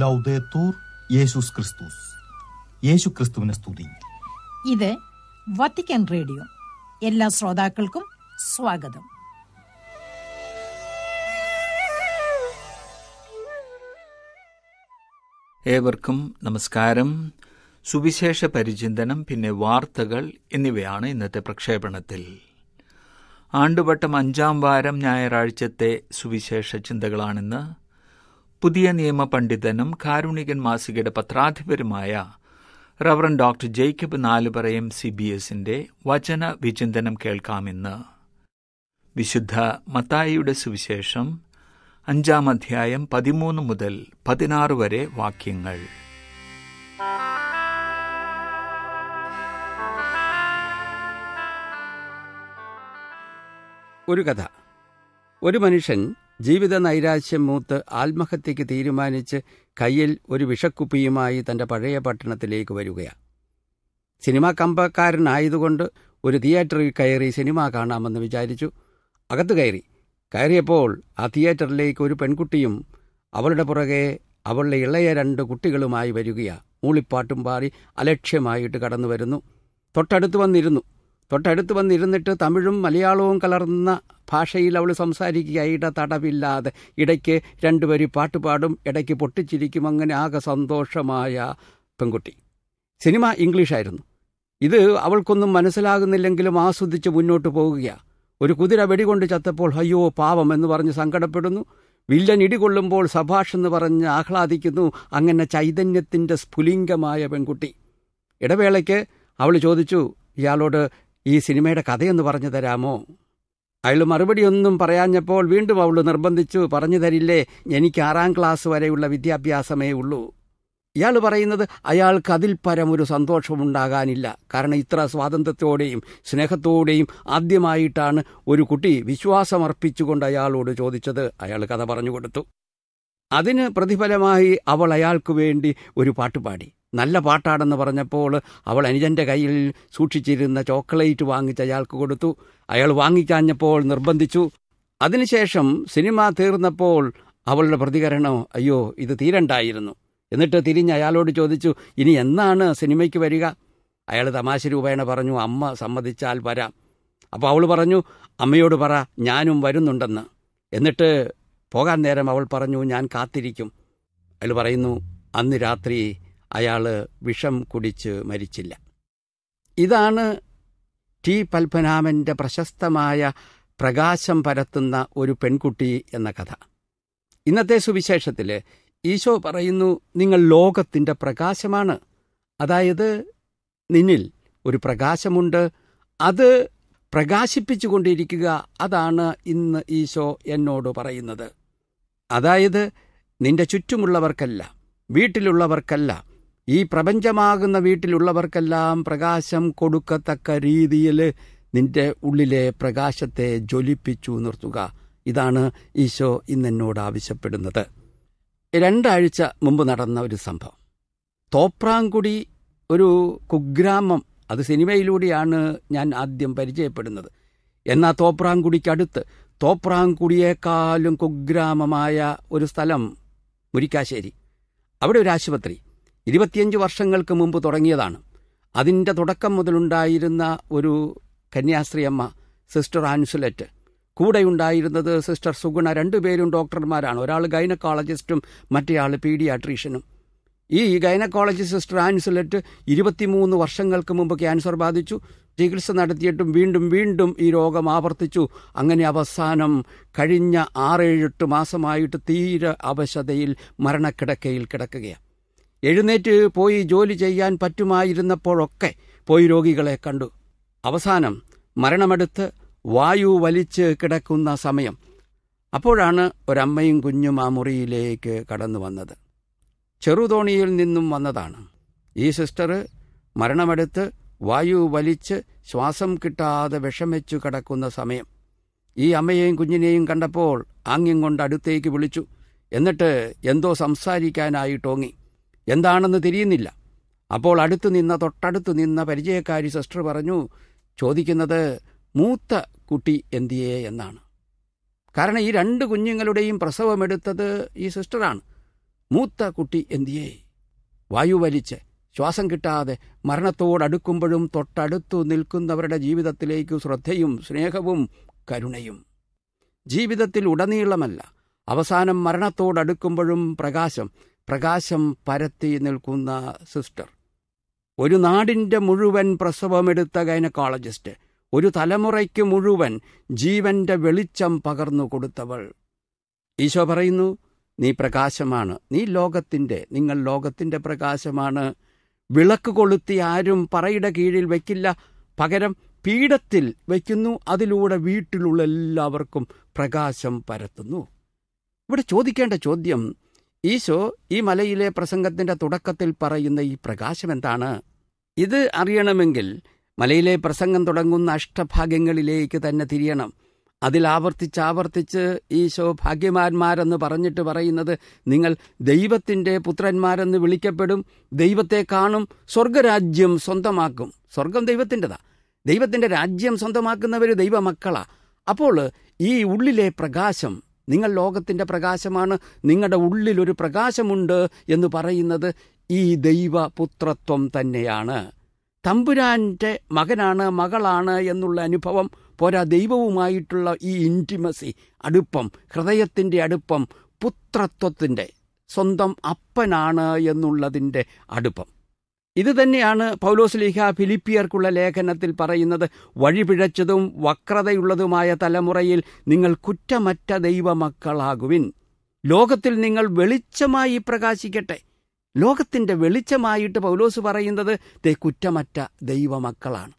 ലൗദേത്തൂർ യേശുസ് ക്രിസ്തുസ് യേശു ക്രിസ്തുവിനെ സ്തുതി ഇത് വത്തിക്കാൻ റേഡിയോ എല്ലാ ശ്രോതാക്കൾക്കും സ്വാഗതം ഏവർക്കും നമസ്കാരം സുവിശേഷ പരിചിന്തനം പിന്നെ വാർത്തകൾ എന്നിവയാണ് ഇന്നത്തെ പ്രക്ഷേപണത്തിൽ ആണ്ടുവട്ടം അഞ്ചാം വാരം ഞായറാഴ്ചത്തെ സുവിശേഷ ചിന്തകളാണെന്ന് പുതിയ നിയമ പണ്ഡിതനും കാരുണികൻ മാസികയുടെ പത്രാധിപരുമായ റവറൻ ഡോക്ടർ ജേക്കബ് നാലുപറയും സി ബി എസിന്റെ വചന വിചിന്തനം കേൾക്കാമെന്ന് വിശുദ്ധ മത്തായിയുടെ സുവിശേഷം അഞ്ചാം അധ്യായം പതിമൂന്ന് മുതൽ പതിനാറ് വരെ വാക്യങ്ങൾ ഒരു കഥ ഒരു മനുഷ്യൻ ജീവിത നൈരാശ്യം മൂത്ത് ആത്മഹത്യയ്ക്ക് തീരുമാനിച്ച് കയ്യിൽ ഒരു വിഷക്കുപ്പിയുമായി തൻ്റെ പഴയ പട്ടണത്തിലേക്ക് വരികയാണ് സിനിമാ കമ്പക്കാരനായതുകൊണ്ട് ഒരു തിയേറ്ററിൽ കയറി സിനിമ കാണാമെന്ന് വിചാരിച്ചു അകത്ത് കയറി കയറിയപ്പോൾ ആ തിയേറ്ററിലേക്ക് ഒരു പെൺകുട്ടിയും അവളുടെ പുറകെ അവളുടെ ഇളയ രണ്ട് കുട്ടികളുമായി വരികയാണ് മൂളിപ്പാട്ടും പാടി അലക്ഷ്യമായിട്ട് കടന്നു വരുന്നു തൊട്ടടുത്ത് വന്നിരുന്നു തൊട്ടടുത്ത് വന്നിരുന്നിട്ട് തമിഴും മലയാളവും കലർന്ന ഭാഷയിൽ അവൾ ഇട തടവില്ലാതെ ഇടയ്ക്ക് രണ്ടുപേരി പാട്ടുപാടും ഇടയ്ക്ക് പൊട്ടിച്ചിരിക്കും അങ്ങനെ ആകെ സന്തോഷമായ പെൺകുട്ടി സിനിമ ഇംഗ്ലീഷായിരുന്നു ഇത് അവൾക്കൊന്നും മനസ്സിലാകുന്നില്ലെങ്കിലും ആസ്വദിച്ച് മുന്നോട്ട് പോവുകയാണ് ഒരു കുതിര വെടികൊണ്ട് ചത്തപ്പോൾ അയ്യോ പാവം എന്ന് പറഞ്ഞ് സങ്കടപ്പെടുന്നു വില്ലൻ ഇടികൊള്ളുമ്പോൾ സഭാഷ് എന്ന് പറഞ്ഞ് ആഹ്ലാദിക്കുന്നു അങ്ങനെ ചൈതന്യത്തിൻ്റെ സ്ഫുലിംഗമായ പെൺകുട്ടി ഇടവേളയ്ക്ക് അവൾ ചോദിച്ചു ഇയാളോട് ഈ സിനിമയുടെ കഥയൊന്ന് പറഞ്ഞു തരാമോ അയാൾ മറുപടിയൊന്നും പറയാഞ്ഞപ്പോൾ വീണ്ടും അവൾ നിർബന്ധിച്ചു പറഞ്ഞു തരില്ലേ എനിക്ക് ആറാം ക്ലാസ് വരെയുള്ള വിദ്യാഭ്യാസമേ ഉള്ളൂ ഇയാൾ പറയുന്നത് അയാൾക്ക് അതിൽ പരം ഒരു സന്തോഷമുണ്ടാകാനില്ല കാരണം ഇത്ര സ്വാതന്ത്ര്യത്തോടെയും സ്നേഹത്തോടെയും ആദ്യമായിട്ടാണ് ഒരു കുട്ടി വിശ്വാസമർപ്പിച്ചുകൊണ്ട് അയാളോട് ചോദിച്ചത് അയാൾ കഥ പറഞ്ഞു കൊടുത്തു അതിന് പ്രതിഫലമായി അവൾ അയാൾക്ക് വേണ്ടി ഒരു പാട്ടുപാടി നല്ല പാട്ടാണെന്ന് പറഞ്ഞപ്പോൾ അവൾ അനുജൻ്റെ കയ്യിൽ സൂക്ഷിച്ചിരുന്ന ചോക്ലേറ്റ് വാങ്ങിച്ച് അയാൾക്ക് കൊടുത്തു അയാൾ വാങ്ങിക്കാഞ്ഞപ്പോൾ നിർബന്ധിച്ചു അതിനുശേഷം സിനിമ തീർന്നപ്പോൾ അവളുടെ പ്രതികരണം അയ്യോ ഇത് തീരണ്ടായിരുന്നു എന്നിട്ട് തിരിഞ്ഞ് അയാളോട് ചോദിച്ചു ഇനി എന്നാണ് സിനിമയ്ക്ക് വരിക അയാൾ തമാശ രൂപേണ പറഞ്ഞു അമ്മ സമ്മതിച്ചാൽ വരാം അപ്പോൾ അവൾ പറഞ്ഞു അമ്മയോട് പറ ഞാനും വരുന്നുണ്ടെന്ന് എന്നിട്ട് പോകാൻ നേരം അവൾ പറഞ്ഞു ഞാൻ കാത്തിരിക്കും അയാൾ പറയുന്നു അന്ന് രാത്രി അയാൾ വിഷം കുടിച്ച് മരിച്ചില്ല ഇതാണ് ടി പത്മനാഭൻ്റെ പ്രശസ്തമായ പ്രകാശം പരത്തുന്ന ഒരു പെൺകുട്ടി എന്ന കഥ ഇന്നത്തെ സുവിശേഷത്തിൽ ഈശോ പറയുന്നു നിങ്ങൾ ലോകത്തിൻ്റെ പ്രകാശമാണ് അതായത് നിന്നിൽ ഒരു പ്രകാശമുണ്ട് അത് പ്രകാശിപ്പിച്ചു കൊണ്ടിരിക്കുക അതാണ് ഇന്ന് ഈശോ എന്നോട് പറയുന്നത് അതായത് നിന്റെ ചുറ്റുമുള്ളവർക്കല്ല വീട്ടിലുള്ളവർക്കല്ല ഈ പ്രപഞ്ചമാകുന്ന വീട്ടിലുള്ളവർക്കെല്ലാം പ്രകാശം കൊടുക്കത്തക്ക രീതിയിൽ നിന്റെ ഉള്ളിലെ പ്രകാശത്തെ ജ്വലിപ്പിച്ചു നിർത്തുക ഇതാണ് ഈശോ ഇന്നെന്നോട് ആവശ്യപ്പെടുന്നത് രണ്ടാഴ്ച മുമ്പ് നടന്ന ഒരു സംഭവം തോപ്രാങ്കുടി ഒരു കുഗ്രാമം അത് സിനിമയിലൂടെയാണ് ഞാൻ ആദ്യം പരിചയപ്പെടുന്നത് എന്നാ തോപ്രാങ്കുടിക്കടുത്ത് തോപ്രാങ്കുടിയേക്കാളും കുഗ്രാമമായ ഒരു സ്ഥലം മുരിക്കാശ്ശേരി അവിടെ ഒരു ആശുപത്രി ഇരുപത്തിയഞ്ച് വർഷങ്ങൾക്ക് മുമ്പ് തുടങ്ങിയതാണ് അതിൻ്റെ തുടക്കം മുതലുണ്ടായിരുന്ന ഒരു കന്യാസ്ത്രീ അമ്മ സിസ്റ്റർ ആൻസുലറ്റ് കൂടെയുണ്ടായിരുന്നത് സിസ്റ്റർ സുഗുണ രണ്ടുപേരും ഡോക്ടർമാരാണ് ഒരാൾ ഗൈനക്കോളജിസ്റ്റും മറ്റേയാൾ പീഡിയാട്രീഷ്യനും ഈ ഗൈനക്കോളജിസ്റ്റ് സിസ്റ്റർ ആൻസുലറ്റ് ഇരുപത്തിമൂന്ന് വർഷങ്ങൾക്ക് മുമ്പ് ക്യാൻസർ ബാധിച്ചു ചികിത്സ നടത്തിയിട്ടും വീണ്ടും വീണ്ടും ഈ രോഗം ആവർത്തിച്ചു അങ്ങനെ അവസാനം കഴിഞ്ഞ ആറേഴെട്ട് മാസമായിട്ട് തീരെ അവശതയിൽ മരണക്കിടക്കയിൽ കിടക്കുകയാണ് എഴുന്നേറ്റ് പോയി ജോലി ചെയ്യാൻ പറ്റുമായിരുന്നപ്പോഴൊക്കെ പോയി രോഗികളെ കണ്ടു അവസാനം മരണമെടുത്ത് വായു വലിച്ച് കിടക്കുന്ന സമയം അപ്പോഴാണ് ഒരമ്മയും കുഞ്ഞും ആ മുറിയിലേക്ക് കടന്നു വന്നത് ചെറുതോണിയിൽ നിന്നും വന്നതാണ് ഈ സിസ്റ്റർ മരണമെടുത്ത് വായു വലിച്ച് ശ്വാസം കിട്ടാതെ വിഷമിച്ചു കിടക്കുന്ന സമയം ഈ അമ്മയെയും കുഞ്ഞിനെയും കണ്ടപ്പോൾ ആംഗ്യം കൊണ്ട് അടുത്തേക്ക് വിളിച്ചു എന്നിട്ട് എന്തോ സംസാരിക്കാനായിട്ടോങ്ങി എന്താണെന്ന് തിരിയുന്നില്ല അപ്പോൾ അടുത്തു നിന്ന തൊട്ടടുത്ത് നിന്ന പരിചയക്കാരി സിസ്റ്റർ പറഞ്ഞു ചോദിക്കുന്നത് മൂത്ത കുട്ടി എന്തിയെ എന്നാണ് കാരണം ഈ രണ്ട് കുഞ്ഞുങ്ങളുടെയും പ്രസവമെടുത്തത് ഈ സിസ്റ്ററാണ് മൂത്ത കുട്ടി എന്തിയെ വായു വലിച്ച് ശ്വാസം കിട്ടാതെ മരണത്തോടടുക്കുമ്പോഴും തൊട്ടടുത്തു നിൽക്കുന്നവരുടെ ജീവിതത്തിലേക്ക് ശ്രദ്ധയും സ്നേഹവും കരുണയും ജീവിതത്തിൽ ഉടനീളമല്ല അവസാനം മരണത്തോടടുക്കുമ്പോഴും പ്രകാശം പ്രകാശം പരത്തി നിൽക്കുന്ന സിസ്റ്റർ ഒരു നാടിൻ്റെ മുഴുവൻ പ്രസവമെടുത്ത ഗൈനക്കോളജിസ്റ്റ് ഒരു തലമുറയ്ക്ക് മുഴുവൻ ജീവന്റെ വെളിച്ചം പകർന്നു കൊടുത്തവൾ ഈശോ പറയുന്നു നീ പ്രകാശമാണ് നീ ലോകത്തിൻ്റെ നിങ്ങൾ ലോകത്തിൻ്റെ പ്രകാശമാണ് വിളക്ക് കൊളുത്തി ആരും പറയുടെ കീഴിൽ വയ്ക്കില്ല പകരം പീഠത്തിൽ വയ്ക്കുന്നു അതിലൂടെ വീട്ടിലുള്ള എല്ലാവർക്കും പ്രകാശം പരത്തുന്നു ഇവിടെ ചോദിക്കേണ്ട ചോദ്യം ഈശോ ഈ മലയിലെ പ്രസംഗത്തിന്റെ തുടക്കത്തിൽ പറയുന്ന ഈ പ്രകാശം എന്താണ് ഇത് അറിയണമെങ്കിൽ മലയിലെ പ്രസംഗം തുടങ്ങുന്ന അഷ്ടഭാഗ്യങ്ങളിലേക്ക് തന്നെ തിരിയണം അതിൽ ആവർത്തിച്ചാവർത്തിച്ച് ഈശോ ഭാഗ്യമാന്മാരെന്ന് പറഞ്ഞിട്ട് പറയുന്നത് നിങ്ങൾ ദൈവത്തിൻ്റെ പുത്രന്മാരെന്ന് വിളിക്കപ്പെടും ദൈവത്തെ കാണും സ്വർഗരാജ്യം സ്വന്തമാക്കും സ്വർഗം ദൈവത്തിൻ്റെതാ ദൈവത്തിൻ്റെ രാജ്യം സ്വന്തമാക്കുന്നവർ ദൈവമക്കളാ അപ്പോൾ ഈ ഉള്ളിലെ പ്രകാശം നിങ്ങൾ ലോകത്തിൻ്റെ പ്രകാശമാണ് നിങ്ങളുടെ ഉള്ളിലൊരു പ്രകാശമുണ്ട് എന്ന് പറയുന്നത് ഈ ദൈവപുത്രത്വം തന്നെയാണ് തമ്പുരാൻ്റെ മകനാണ് മകളാണ് എന്നുള്ള അനുഭവം പോരാ ദൈവവുമായിട്ടുള്ള ഈ ഇൻറ്റിമസി അടുപ്പം ഹൃദയത്തിൻ്റെ അടുപ്പം പുത്രത്വത്തിൻ്റെ സ്വന്തം അപ്പനാണ് എന്നുള്ളതിൻ്റെ അടുപ്പം ഇത് തന്നെയാണ് പൗലോസ് ലീഹ ഫിലിപ്പിയർക്കുള്ള ലേഖനത്തിൽ പറയുന്നത് വഴിപിഴച്ചതും വക്രതയുള്ളതുമായ തലമുറയിൽ നിങ്ങൾ കുറ്റമറ്റ ദൈവമക്കളാകുവിൻ ലോകത്തിൽ നിങ്ങൾ വെളിച്ചമായി പ്രകാശിക്കട്ടെ ലോകത്തിൻ്റെ വെളിച്ചമായിട്ട് പൗലോസ് പറയുന്നത് ദേ കുറ്റമറ്റ ദൈവമക്കളാണ്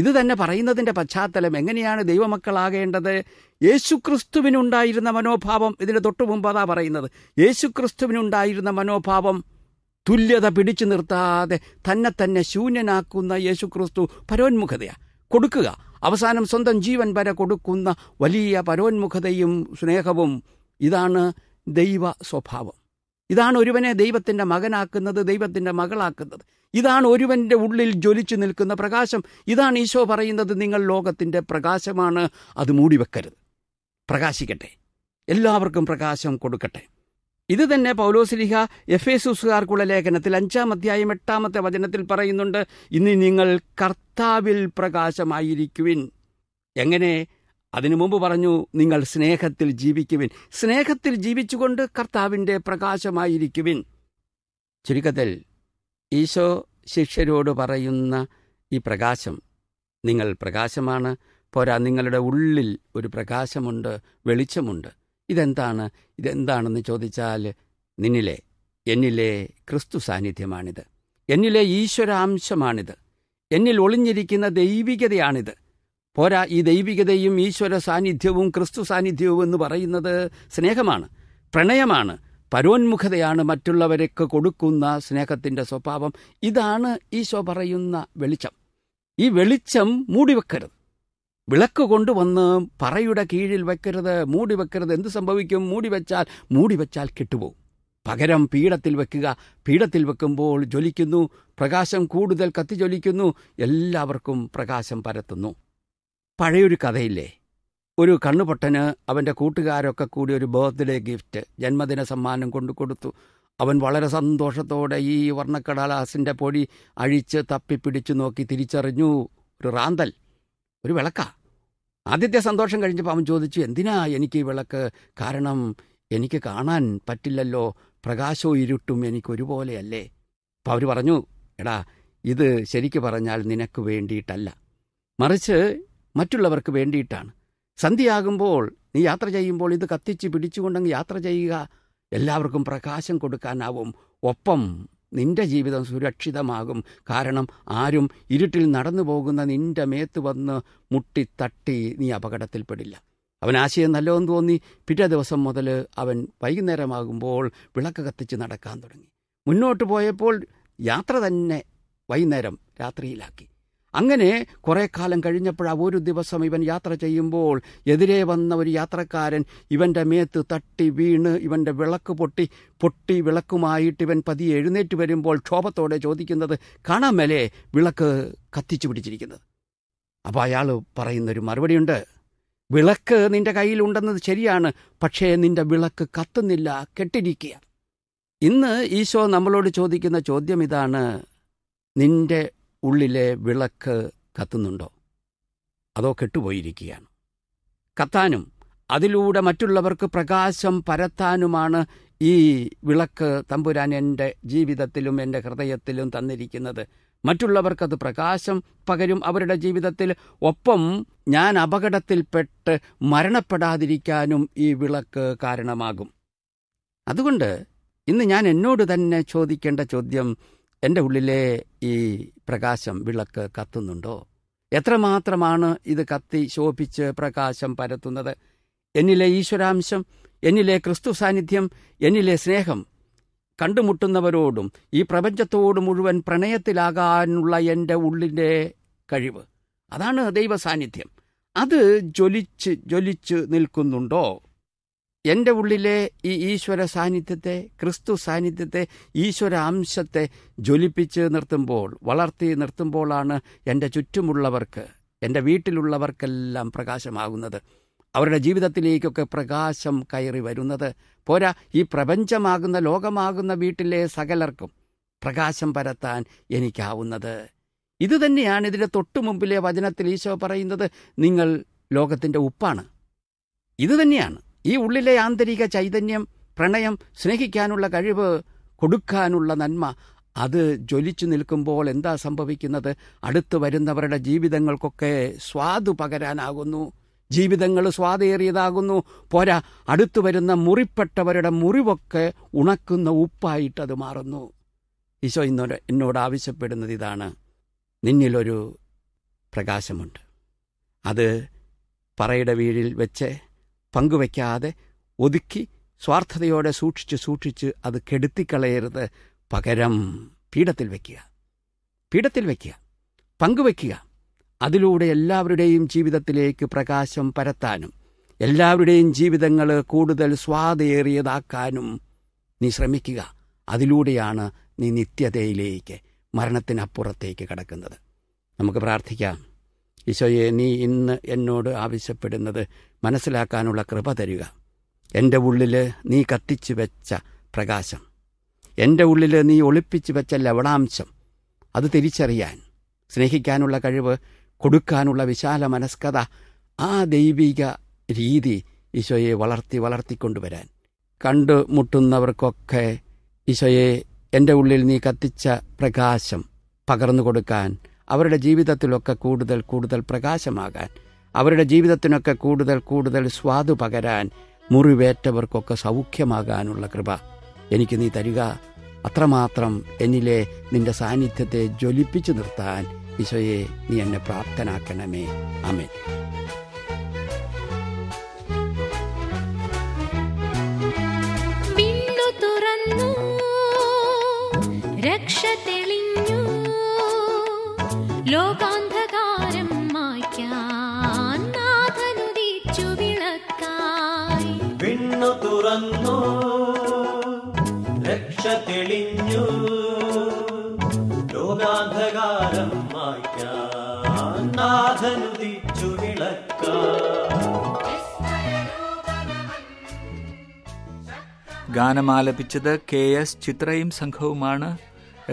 ഇത് തന്നെ പറയുന്നതിൻ്റെ പശ്ചാത്തലം എങ്ങനെയാണ് ദൈവമക്കളാകേണ്ടത് യേശുക്രിസ്തുവിനുണ്ടായിരുന്ന മനോഭാവം ഇതിന് തൊട്ടു മുമ്പ് പറയുന്നത് യേശുക്രിസ്തുവിനുണ്ടായിരുന്ന മനോഭാവം തുല്യത പിടിച്ചു നിർത്താതെ തന്നെ തന്നെ ശൂന്യനാക്കുന്ന യേശുക്രിസ്തു പരോന്മുഖതയാണ് കൊടുക്കുക അവസാനം സ്വന്തം ജീവൻ വരെ കൊടുക്കുന്ന വലിയ പരോന്മുഖതയും സ്നേഹവും ഇതാണ് ദൈവ സ്വഭാവം ഇതാണ് ഒരുവനെ ദൈവത്തിൻ്റെ മകനാക്കുന്നത് ദൈവത്തിൻ്റെ മകളാക്കുന്നത് ഇതാണ് ഒരുവൻ്റെ ഉള്ളിൽ ജ്വലിച്ചു നിൽക്കുന്ന പ്രകാശം ഇതാണ് ഈശോ പറയുന്നത് നിങ്ങൾ ലോകത്തിൻ്റെ പ്രകാശമാണ് അത് മൂടിവെക്കരുത് പ്രകാശിക്കട്ടെ എല്ലാവർക്കും പ്രകാശം കൊടുക്കട്ടെ ഇത് തന്നെ പൗലോസ്ലിഹ എഫ് എസുസുകാർക്കുള്ള ലേഖനത്തിൽ അഞ്ചാം അധ്യായം എട്ടാമത്തെ വചനത്തിൽ പറയുന്നുണ്ട് ഇനി നിങ്ങൾ കർത്താവിൽ പ്രകാശമായിരിക്കുവിൻ എങ്ങനെ അതിനു മുമ്പ് പറഞ്ഞു നിങ്ങൾ സ്നേഹത്തിൽ ജീവിക്കുവിൻ സ്നേഹത്തിൽ ജീവിച്ചുകൊണ്ട് കർത്താവിൻ്റെ പ്രകാശമായിരിക്കുവിൻ ചുരുക്കത്തിൽ ഈശോ ശിഷ്യരോട് പറയുന്ന ഈ പ്രകാശം നിങ്ങൾ പ്രകാശമാണ് പോരാ നിങ്ങളുടെ ഉള്ളിൽ ഒരു പ്രകാശമുണ്ട് വെളിച്ചമുണ്ട് ഇതെന്താണ് ഇതെന്താണെന്ന് ചോദിച്ചാൽ നിന്നിലെ എന്നിലെ ക്രിസ്തു സാന്നിധ്യമാണിത് എന്നിലെ ഈശ്വരാംശമാണിത് എന്നിൽ ഒളിഞ്ഞിരിക്കുന്ന ദൈവികതയാണിത് പോരാ ഈ ദൈവികതയും ഈശ്വര സാന്നിധ്യവും ക്രിസ്തു സാന്നിധ്യവും എന്ന് പറയുന്നത് സ്നേഹമാണ് പ്രണയമാണ് പരോന്മുഖതയാണ് മറ്റുള്ളവരൊക്കെ കൊടുക്കുന്ന സ്നേഹത്തിൻ്റെ സ്വഭാവം ഇതാണ് ഈശോ പറയുന്ന വെളിച്ചം ഈ വെളിച്ചം മൂടിവെക്കരുത് വിളക്ക് കൊണ്ടുവന്ന് പറയുടെ കീഴിൽ വെക്കരുത് മൂടി വെക്കരുത് എന്ത് സംഭവിക്കും മൂടി വെച്ചാൽ മൂടി വെച്ചാൽ കെട്ടുപോകും പകരം പീഠത്തിൽ വെക്കുക പീഠത്തിൽ വെക്കുമ്പോൾ ജ്വലിക്കുന്നു പ്രകാശം കൂടുതൽ കത്തി ജ്വലിക്കുന്നു എല്ലാവർക്കും പ്രകാശം പരത്തുന്നു പഴയൊരു കഥയില്ലേ ഒരു കണ്ണുപൊട്ടന് അവൻ്റെ കൂട്ടുകാരൊക്കെ കൂടി ഒരു ബർത്ത്ഡേ ഗിഫ്റ്റ് ജന്മദിന സമ്മാനം കൊണ്ടു കൊടുത്തു അവൻ വളരെ സന്തോഷത്തോടെ ഈ വർണ്ണക്കടലാസിൻ്റെ പൊടി അഴിച്ച് തപ്പിപ്പിടിച്ചു നോക്കി തിരിച്ചറിഞ്ഞു ഒരു റാന്തൽ ഒരു വിളക്ക ആദ്യത്തെ സന്തോഷം കഴിഞ്ഞപ്പോൾ അവൻ ചോദിച്ചു എന്തിനാ എനിക്ക് ഈ വിളക്ക് കാരണം എനിക്ക് കാണാൻ പറ്റില്ലല്ലോ പ്രകാശവും ഇരുട്ടും എനിക്ക് ഒരുപോലെയല്ലേ അപ്പോൾ അവർ പറഞ്ഞു എടാ ഇത് ശരിക്കു പറഞ്ഞാൽ നിനക്ക് വേണ്ടിയിട്ടല്ല മറിച്ച് മറ്റുള്ളവർക്ക് വേണ്ടിയിട്ടാണ് സന്ധ്യയാകുമ്പോൾ നീ യാത്ര ചെയ്യുമ്പോൾ ഇത് കത്തിച്ച് പിടിച്ചുകൊണ്ടങ്ങ് യാത്ര ചെയ്യുക എല്ലാവർക്കും പ്രകാശം കൊടുക്കാനാവും ഒപ്പം നിന്റെ ജീവിതം സുരക്ഷിതമാകും കാരണം ആരും ഇരുട്ടിൽ നടന്നു പോകുന്ന നിന്റെ മേത്ത് വന്ന് മുട്ടിത്തട്ടി നീ അപകടത്തിൽപ്പെടില്ല അവൻ ആശയം നല്ലതെന്ന് തോന്നി പിറ്റേ ദിവസം മുതൽ അവൻ വൈകുന്നേരമാകുമ്പോൾ വിളക്ക് കത്തിച്ച് നടക്കാൻ തുടങ്ങി മുന്നോട്ട് പോയപ്പോൾ യാത്ര തന്നെ വൈകുന്നേരം രാത്രിയിലാക്കി അങ്ങനെ കുറെ കാലം കഴിഞ്ഞപ്പോഴാ ഒരു ദിവസം ഇവൻ യാത്ര ചെയ്യുമ്പോൾ എതിരെ വന്ന ഒരു യാത്രക്കാരൻ ഇവൻ്റെ മേത്ത് തട്ടി വീണ് ഇവൻ്റെ വിളക്ക് പൊട്ടി പൊട്ടി വിളക്കുമായിട്ട് ഇവൻ പതിയെ എഴുന്നേറ്റ് വരുമ്പോൾ ക്ഷോഭത്തോടെ ചോദിക്കുന്നത് കാണാൻ മേലെ വിളക്ക് കത്തിച്ചു പിടിച്ചിരിക്കുന്നത് അപ്പോൾ അയാൾ പറയുന്നൊരു മറുപടിയുണ്ട് വിളക്ക് നിന്റെ കയ്യിലുണ്ടെന്നത് ശരിയാണ് പക്ഷേ നിന്റെ വിളക്ക് കത്തുന്നില്ല കെട്ടിരിക്കുക ഇന്ന് ഈശോ നമ്മളോട് ചോദിക്കുന്ന ചോദ്യം ഇതാണ് നിന്റെ ഉള്ളിലെ വിളക്ക് കത്തുന്നുണ്ടോ അതോ കെട്ടുപോയിരിക്കുകയാണ് കത്താനും അതിലൂടെ മറ്റുള്ളവർക്ക് പ്രകാശം പരത്താനുമാണ് ഈ വിളക്ക് തമ്പുരാൻ എൻ്റെ ജീവിതത്തിലും എൻ്റെ ഹൃദയത്തിലും തന്നിരിക്കുന്നത് മറ്റുള്ളവർക്കത് പ്രകാശം പകരും അവരുടെ ജീവിതത്തിൽ ഒപ്പം ഞാൻ അപകടത്തിൽപ്പെട്ട് മരണപ്പെടാതിരിക്കാനും ഈ വിളക്ക് കാരണമാകും അതുകൊണ്ട് ഇന്ന് ഞാൻ എന്നോട് തന്നെ ചോദിക്കേണ്ട ചോദ്യം എൻ്റെ ഉള്ളിലെ ഈ പ്രകാശം വിളക്ക് കത്തുന്നുണ്ടോ എത്രമാത്രമാണ് ഇത് കത്തി ശോഭിച്ച് പ്രകാശം പരത്തുന്നത് എന്നിലെ ഈശ്വരാംശം എന്നിലെ ക്രിസ്തു സാന്നിധ്യം എന്നിലെ സ്നേഹം കണ്ടുമുട്ടുന്നവരോടും ഈ പ്രപഞ്ചത്തോട് മുഴുവൻ പ്രണയത്തിലാകാനുള്ള എൻ്റെ ഉള്ളിൻ്റെ കഴിവ് അതാണ് ദൈവ സാന്നിധ്യം അത് ജ്വലിച്ച് ജ്വലിച്ച് നിൽക്കുന്നുണ്ടോ എൻ്റെ ഉള്ളിലെ ഈ ഈശ്വര സാന്നിധ്യത്തെ ക്രിസ്തു സാന്നിധ്യത്തെ ഈശ്വര അംശത്തെ ജ്വലിപ്പിച്ച് നിർത്തുമ്പോൾ വളർത്തി നിർത്തുമ്പോഴാണ് എൻ്റെ ചുറ്റുമുള്ളവർക്ക് എൻ്റെ വീട്ടിലുള്ളവർക്കെല്ലാം പ്രകാശമാകുന്നത് അവരുടെ ജീവിതത്തിലേക്കൊക്കെ പ്രകാശം കയറി വരുന്നത് പോരാ ഈ പ്രപഞ്ചമാകുന്ന ലോകമാകുന്ന വീട്ടിലെ സകലർക്കും പ്രകാശം പരത്താൻ എനിക്കാവുന്നത് ഇത് തന്നെയാണ് ഇതിൻ്റെ തൊട്ടു മുമ്പിലെ വചനത്തിൽ ഈശോ പറയുന്നത് നിങ്ങൾ ലോകത്തിൻ്റെ ഉപ്പാണ് ഇത് തന്നെയാണ് ഈ ഉള്ളിലെ ആന്തരിക ചൈതന്യം പ്രണയം സ്നേഹിക്കാനുള്ള കഴിവ് കൊടുക്കാനുള്ള നന്മ അത് ജ്വലിച്ചു നിൽക്കുമ്പോൾ എന്താ സംഭവിക്കുന്നത് അടുത്തു വരുന്നവരുടെ ജീവിതങ്ങൾക്കൊക്കെ സ്വാദ് പകരാനാകുന്നു ജീവിതങ്ങൾ സ്വാദേറിയതാകുന്നു പോരാ അടുത്തു വരുന്ന മുറിപ്പെട്ടവരുടെ മുറിവൊക്കെ ഉണക്കുന്ന ഉപ്പായിട്ടത് മാറുന്നു ഈശോ ഇന്നോ എന്നോട് ആവശ്യപ്പെടുന്നത് ഇതാണ് നിന്നിലൊരു പ്രകാശമുണ്ട് അത് പറയുടെ വീഴിൽ വെച്ച് പങ്കുവയ്ക്കാതെ ഒതുക്കി സ്വാർത്ഥതയോടെ സൂക്ഷിച്ച് സൂക്ഷിച്ച് അത് കെടുത്തിക്കളയരുത് പകരം പീഠത്തിൽ വയ്ക്കുക പീഠത്തിൽ വയ്ക്കുക പങ്കുവയ്ക്കുക അതിലൂടെ എല്ലാവരുടെയും ജീവിതത്തിലേക്ക് പ്രകാശം പരത്താനും എല്ലാവരുടെയും ജീവിതങ്ങൾ കൂടുതൽ സ്വാദേറിയതാക്കാനും നീ ശ്രമിക്കുക അതിലൂടെയാണ് നീ നിത്യതയിലേക്ക് മരണത്തിനപ്പുറത്തേക്ക് കടക്കുന്നത് നമുക്ക് പ്രാർത്ഥിക്കാം ഈശോയെ നീ ഇന്ന് എന്നോട് ആവശ്യപ്പെടുന്നത് മനസ്സിലാക്കാനുള്ള കൃപ തരിക എൻ്റെ ഉള്ളിൽ നീ കത്തിച്ചു വെച്ച പ്രകാശം എൻ്റെ ഉള്ളിൽ നീ ഒളിപ്പിച്ചു വെച്ച ലവണാംശം അത് തിരിച്ചറിയാൻ സ്നേഹിക്കാനുള്ള കഴിവ് കൊടുക്കാനുള്ള വിശാല മനസ്കത ആ ദൈവിക രീതി ഈശോയെ വളർത്തി വളർത്തിക്കൊണ്ടുവരാൻ കണ്ടുമുട്ടുന്നവർക്കൊക്കെ ഈശോയെ എൻ്റെ ഉള്ളിൽ നീ കത്തിച്ച പ്രകാശം പകർന്നു കൊടുക്കാൻ അവരുടെ ജീവിതത്തിലൊക്കെ കൂടുതൽ കൂടുതൽ പ്രകാശമാകാൻ അവരുടെ ജീവിതത്തിനൊക്കെ കൂടുതൽ കൂടുതൽ സ്വാദു പകരാൻ മുറിവേറ്റവർക്കൊക്കെ സൗഖ്യമാകാനുള്ള കൃപ എനിക്ക് നീ തരിക അത്രമാത്രം എന്നിലെ നിന്റെ സാന്നിധ്യത്തെ ജ്വലിപ്പിച്ചു നിർത്താൻ ഈശോയെ നീ എന്നെ പ്രാപ്തനാക്കണമേ അമേ രക്ഷ തെളി ലോകാന്ധകാരം മായ്ക്കാൻ നാഥനുദിച്ചു വിളക്കായി വിണ്ണു തുറന്നു രക്ഷ തെളിഞ്ഞു ലോകാന്ധകാരം മായ്ക്കാൻ നാഥനുദിച്ചു വിളക്കായി ഗാനമാലപിച്ചത് കെ എസ് ചിത്രയും സംഘവുമാണ്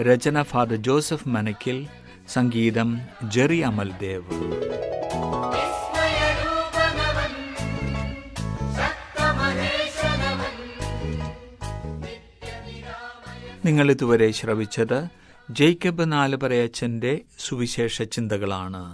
രചന ഫാദർ ജോസഫ് മനക്കിൽ സംഗീതം ജെറി അമൽ ദേവ് നിങ്ങൾ ഇതുവരെ ശ്രവിച്ചത് ജേക്കബ് നാലുപരയച്ചന്റെ സുവിശേഷ ചിന്തകളാണ്